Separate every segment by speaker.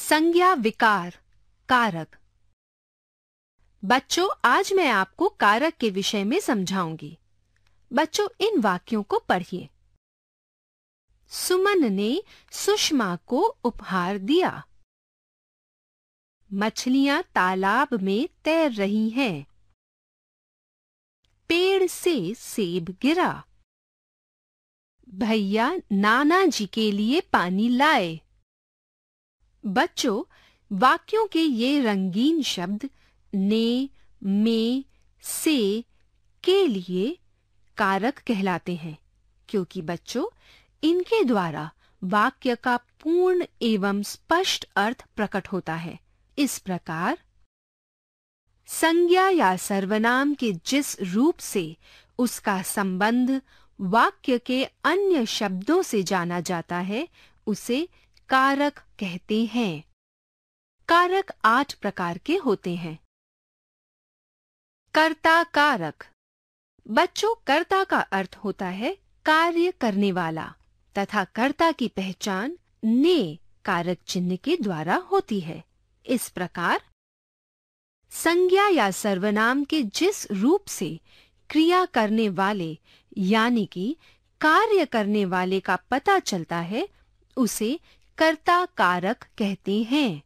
Speaker 1: संज्ञा विकार कारक बच्चों आज मैं आपको कारक के विषय में समझाऊंगी बच्चों इन वाक्यों को पढ़िए सुमन ने सुषमा को उपहार दिया मछलियां तालाब में तैर रही हैं पेड़ से सेब गिरा भैया नाना जी के लिए पानी लाए बच्चों वाक्यों के ये रंगीन शब्द ने मे से के लिए कारक कहलाते हैं क्योंकि बच्चों इनके द्वारा वाक्य का पूर्ण एवं स्पष्ट अर्थ प्रकट होता है इस प्रकार संज्ञा या सर्वनाम के जिस रूप से उसका संबंध वाक्य के अन्य शब्दों से जाना जाता है उसे कारक कहते हैं कारक आठ प्रकार के होते हैं कर्ता कारक बच्चों कर्ता का अर्थ होता है कार्य करने वाला तथा कर्ता की पहचान ने कारक चिन्ह के द्वारा होती है इस प्रकार संज्ञा या सर्वनाम के जिस रूप से क्रिया करने वाले यानी कि कार्य करने वाले का पता चलता है उसे कर्ता कारक कहते हैं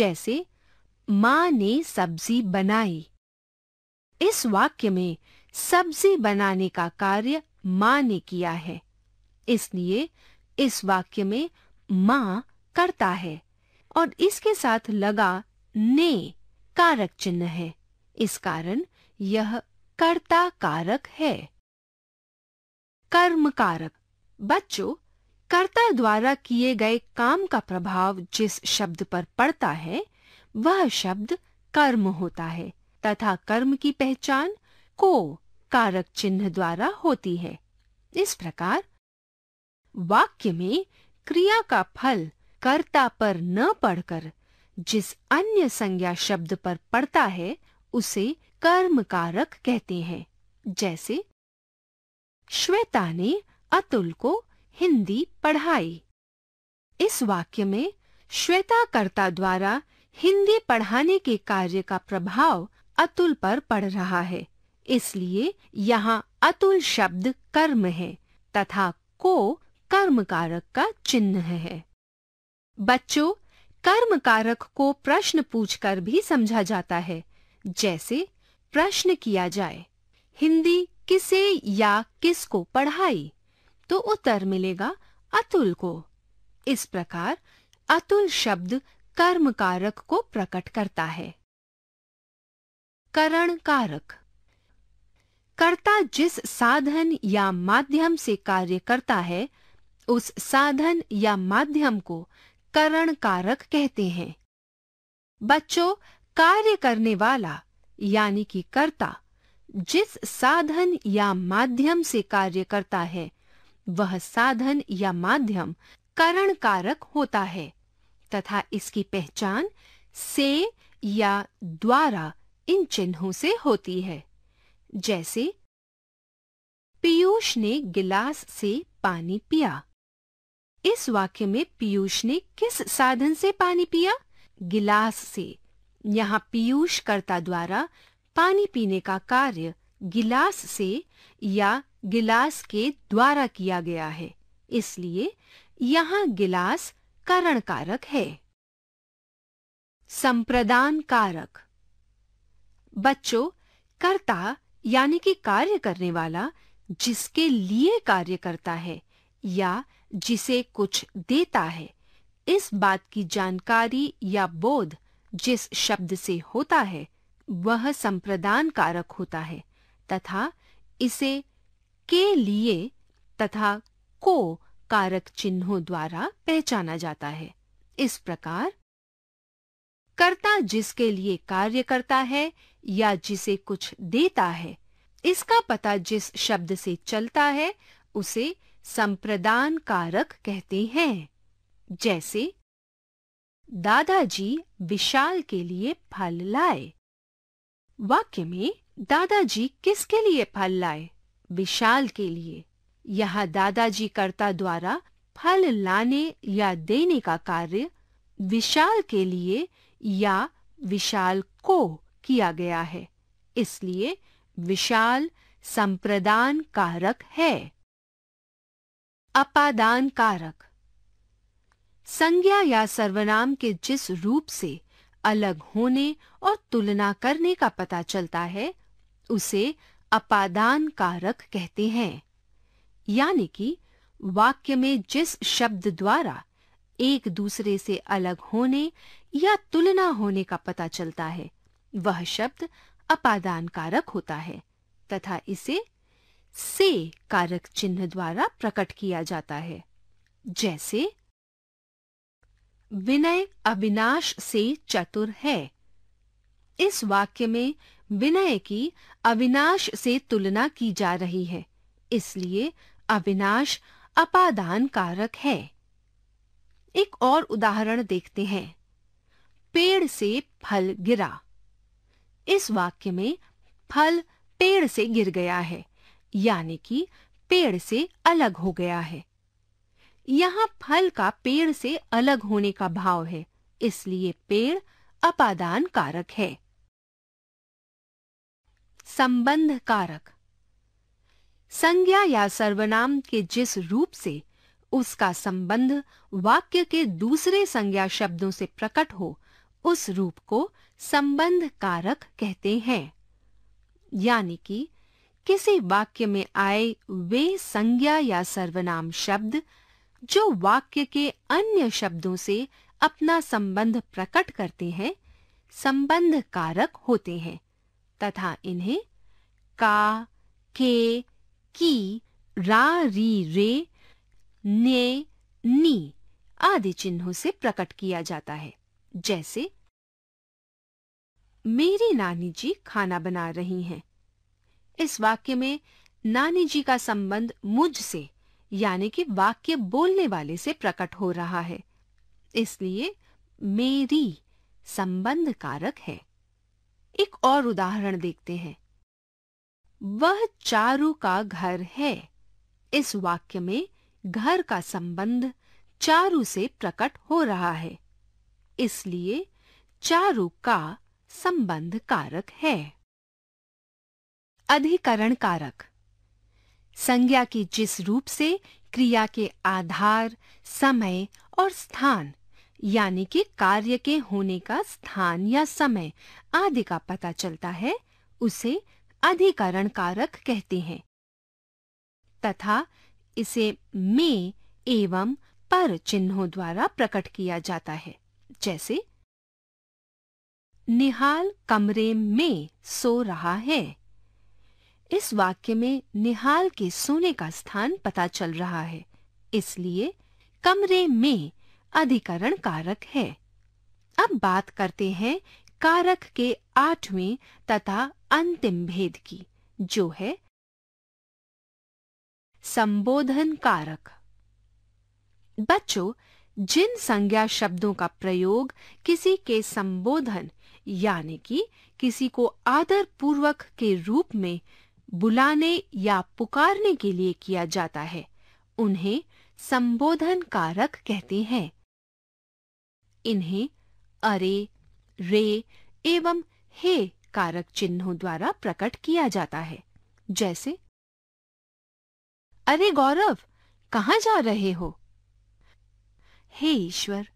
Speaker 1: जैसे माँ ने सब्जी बनाई इस वाक्य में सब्जी बनाने का कार्य माँ ने किया है इसलिए इस वाक्य में माँ करता है और इसके साथ लगा ने कारक चिन्ह है इस कारण यह कर्ता कारक है कर्म कारक बच्चों कर्ता द्वारा किए गए काम का प्रभाव जिस शब्द पर पड़ता है वह शब्द कर्म होता है तथा कर्म की पहचान को कारक चिन्ह द्वारा होती है इस प्रकार वाक्य में क्रिया का फल कर्ता पर न पढ़कर जिस अन्य संज्ञा शब्द पर पड़ता है उसे कर्म कारक कहते हैं जैसे श्वेता ने अतुल को हिंदी पढ़ाई इस वाक्य में श्वेताकर्ता द्वारा हिंदी पढ़ाने के कार्य का प्रभाव अतुल पर पड़ रहा है इसलिए यहाँ अतुल शब्द कर्म है तथा को कर्म कारक का चिन्ह है बच्चों कर्म कारक को प्रश्न पूछकर भी समझा जाता है जैसे प्रश्न किया जाए हिंदी किसे या किसको पढ़ाई तो उत्तर मिलेगा अतुल को इस प्रकार अतुल शब्द कर्म कारक को प्रकट करता है करण कारक कर्ता जिस साधन या माध्यम से कार्य करता है उस साधन या माध्यम को करण कारक कहते हैं बच्चों कार्य करने वाला यानी कि कर्ता जिस साधन या माध्यम से कार्य करता है वह साधन या माध्यम करण कारक होता है तथा इसकी पहचान से या द्वारा इन चिन्हों से होती है जैसे पीयूष ने गिलास से पानी पिया इस वाक्य में पीयूष ने किस साधन से पानी पिया गिलास से यहाँ पीयूष कर्ता द्वारा पानी पीने का कार्य गिलास से या गिलास के द्वारा किया गया है इसलिए यहाँ गिलास करण कारक है संप्रदान कारक बच्चों कर्ता यानी कि कार्य करने वाला जिसके लिए कार्य करता है या जिसे कुछ देता है इस बात की जानकारी या बोध जिस शब्द से होता है वह संप्रदान कारक होता है तथा इसे के लिए तथा को कारक चिन्हों द्वारा पहचाना जाता है इस प्रकार कर्ता जिसके लिए कार्य करता है या जिसे कुछ देता है इसका पता जिस शब्द से चलता है उसे संप्रदान कारक कहते हैं जैसे दादाजी विशाल के लिए फल लाए वाक्य में दादाजी किसके लिए फल लाए विशाल के लिए यहाँ दादाजी कर्ता द्वारा फल लाने या देने का कार्य विशाल के लिए या विशाल को किया गया है इसलिए विशाल संप्रदान कारक है अपादान कारक संज्ञा या सर्वनाम के जिस रूप से अलग होने और तुलना करने का पता चलता है उसे अपादान कारक कहते हैं यानी कि वाक्य में जिस शब्द द्वारा एक दूसरे से अलग होने या तुलना होने का पता चलता है वह शब्द अपादान कारक होता है तथा इसे से कारक चिन्ह द्वारा प्रकट किया जाता है जैसे विनय अविनाश से चतुर है इस वाक्य में विनय की अविनाश से तुलना की जा रही है इसलिए अविनाश अपादान कारक है एक और उदाहरण देखते हैं पेड़ से फल गिरा इस वाक्य में फल पेड़ से गिर गया है यानी कि पेड़ से अलग हो गया है यहाँ फल का पेड़ से अलग होने का भाव है इसलिए पेड़ अपादान कारक है संबंध कारक संज्ञा या सर्वनाम के जिस रूप से उसका संबंध वाक्य के दूसरे संज्ञा शब्दों से प्रकट हो उस रूप को संबंध कारक कहते हैं यानी कि किसी वाक्य में आए वे संज्ञा या सर्वनाम शब्द जो वाक्य के अन्य शब्दों से अपना संबंध प्रकट करते हैं संबंध कारक होते हैं तथा इन्हें का के की रा री रे ने नी आदि चिन्हों से प्रकट किया जाता है जैसे मेरी नानी जी खाना बना रही हैं इस वाक्य में नानी जी का संबंध मुझ से यानी कि वाक्य बोलने वाले से प्रकट हो रहा है इसलिए मेरी संबंध कारक है एक और उदाहरण देखते हैं वह चारू का घर है इस वाक्य में घर का संबंध चारू से प्रकट हो रहा है इसलिए चारू का संबंध कारक है अधिकरण कारक संज्ञा की जिस रूप से क्रिया के आधार समय और स्थान यानी कि कार्य के होने का स्थान या समय आदि का पता चलता है उसे अधिकरण कारक कहते हैं तथा इसे में एवं पर चिन्हों द्वारा प्रकट किया जाता है जैसे निहाल कमरे में सो रहा है इस वाक्य में निहाल के सोने का स्थान पता चल रहा है इसलिए कमरे में अधिकरण कारक है अब बात करते हैं कारक के आठवें तथा अंतिम भेद की जो है संबोधन कारक बच्चों जिन संज्ञा शब्दों का प्रयोग किसी के संबोधन यानी कि किसी को आदर पूर्वक के रूप में बुलाने या पुकारने के लिए किया जाता है उन्हें संबोधन कारक कहते हैं इन्हें अरे रे एवं हे कारक चिन्हों द्वारा प्रकट किया जाता है जैसे अरे गौरव कहा जा रहे हो हे ईश्वर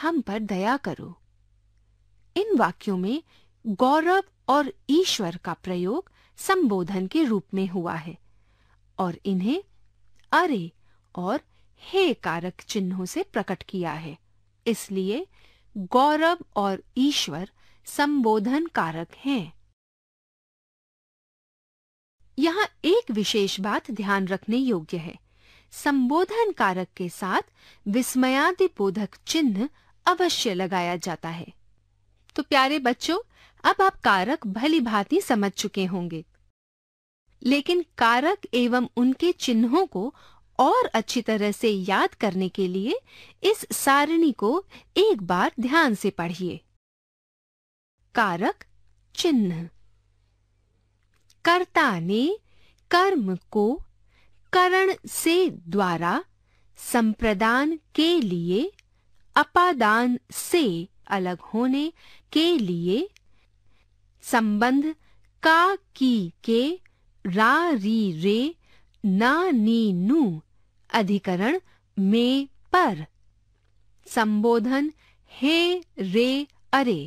Speaker 1: हम पर दया करो इन वाक्यों में गौरव और ईश्वर का प्रयोग संबोधन के रूप में हुआ है और इन्हें अरे और हे कारक चिन्हों से प्रकट किया है इसलिए गौरव और ईश्वर संबोधन कारक हैं यहाँ एक विशेष बात ध्यान रखने योग्य है संबोधन कारक के साथ विस्मयादि बोधक चिन्ह अवश्य लगाया जाता है तो प्यारे बच्चों अब आप कारक भली भांति समझ चुके होंगे लेकिन कारक एवं उनके चिन्हों को और अच्छी तरह से याद करने के लिए इस सारणी को एक बार ध्यान से पढ़िए कारक चिन्ह कर्ता ने कर्म को करण से द्वारा संप्रदान के लिए अपादान से अलग होने के लिए संबंध का की के रा री रे ना नी नू अधिकरण में पर संबोधन हे रे अरे